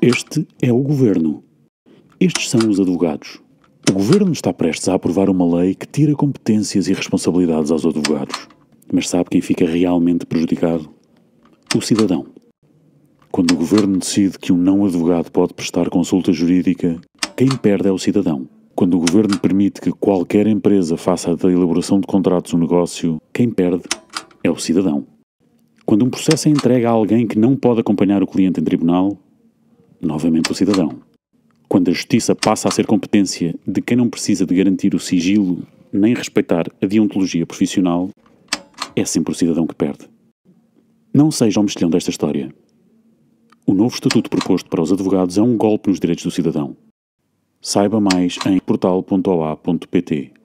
Este é o governo. Estes são os advogados. O governo está prestes a aprovar uma lei que tira competências e responsabilidades aos advogados. Mas sabe quem fica realmente prejudicado? O cidadão. Quando o governo decide que um não advogado pode prestar consulta jurídica, quem perde é o cidadão. Quando o governo permite que qualquer empresa faça da elaboração de contratos um negócio, quem perde é o cidadão. Quando um processo é entregue a alguém que não pode acompanhar o cliente em tribunal, novamente o cidadão. Quando a justiça passa a ser competência de quem não precisa de garantir o sigilo nem respeitar a deontologia profissional, é sempre o cidadão que perde. Não seja o mexilhão desta história. O novo estatuto proposto para os advogados é um golpe nos direitos do cidadão. Saiba mais em portal.oa.pt.